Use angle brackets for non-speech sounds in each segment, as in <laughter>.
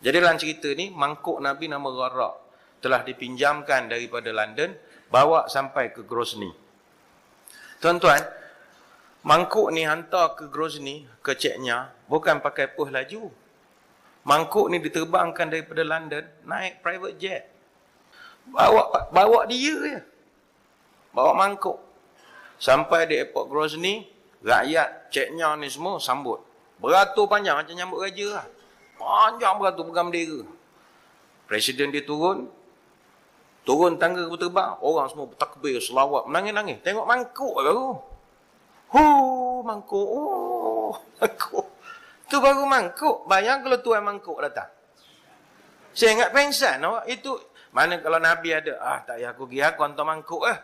Jadi dalam cerita ni mangkuk Nabi nama Gharak telah dipinjamkan daripada London bawa sampai ke Grozny. Tuan-tuan, mangkuk ni hantar ke Grozny ke ceknya bukan pakai puh laju. Mangkuk ni diterbangkan daripada London naik private jet. Bawa bawa dia je. Bawa mangkuk. Sampai di airport Grozny, rakyat ceknya ni semua sambut. Beratur panjang macam nyambut raja lah. Panjang beratur pegang bendera. Presiden dia turun. Turun tangga ke terbang. Orang semua bertakbir, selawat, menangis-nangis. Tengok mangkuk lah baru. Hu, mangkuk. Oh, mangkuk. Tu baru mangkuk. Bayang kalau tuan mangkuk datang. Saya ingat pensan awak. Itu mana kalau Nabi ada. Ah, tak payah aku pergi. Aku hantar mangkuk Eh.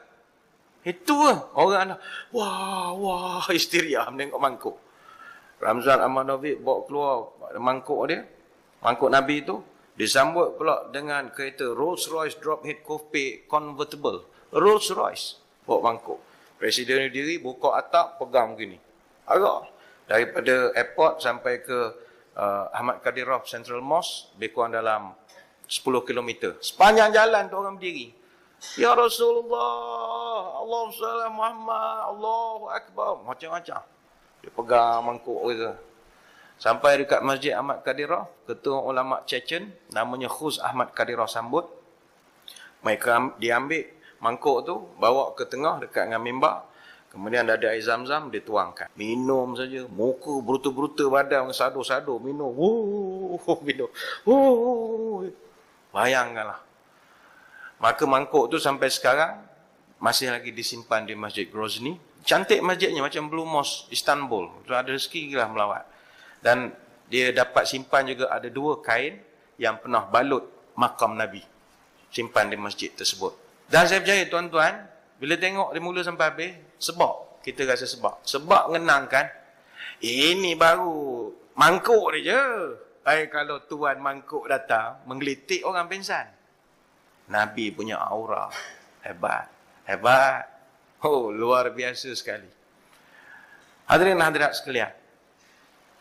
Itu lah. Orang anda. Wah, wah. <laughs> Isteria menengok mangkuk. Ramzan Ahmad Novik bawa keluar mangkuk dia. Mangkuk Nabi itu. Disambut pula dengan kereta Rolls Royce Drophead Coupe Convertible. Rolls Royce bawa mangkuk. Presiden diri buka atap pegang begini. Agak. Daripada airport sampai ke uh, Ahmad Kadirov Central Mosque. Lebih kurang dalam 10 km. Sepanjang jalan tu orang berdiri. Ya Rasulullah, Allahumma salam Muhammad, Allahu Akbar, macam-macam. Dia pegang mangkuk gitu. Sampai dekat Masjid Ahmad Kadirah, ketua ulama Chechen namanya Khus Ahmad Kadirah sambut. Mereka diambil mangkuk tu, bawa ke tengah dekat dengan mimbar. Kemudian ada air zam-zam, dia tuangkan. Minum saja. Muka bruta-bruta badan, sadu-sadu. Minum. Wuh, <laughs> minum. Wuh, bayangkanlah. Maka mangkuk tu sampai sekarang, masih lagi disimpan di Masjid Grozny. Cantik masjidnya macam Blue Mosque Istanbul. Itu ada rezeki gila melawat. Dan dia dapat simpan juga ada dua kain yang pernah balut makam Nabi. Simpan di masjid tersebut. Dan saya percaya tuan-tuan, bila tengok dari mula sampai habis, sebab. Kita rasa sebab. Sebab mengenangkan. Ini baru mangkuk dia je. Eh, kalau tuan mangkuk datang, menggelitik orang pingsan. Nabi punya aura hebat. Hebat. Oh, luar biasa sekali. Hadirin hadirat sekalian.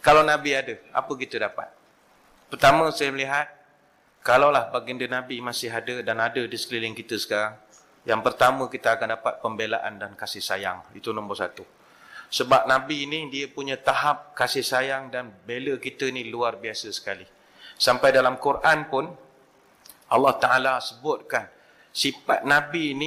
Kalau Nabi ada, apa kita dapat? Pertama saya melihat, kalaulah baginda Nabi masih ada dan ada di sekeliling kita sekarang, yang pertama kita akan dapat pembelaan dan kasih sayang. Itu nombor satu. Sebab Nabi ini dia punya tahap kasih sayang dan bela kita ni luar biasa sekali. Sampai dalam Quran pun Allah Ta'ala sebutkan sifat Nabi ini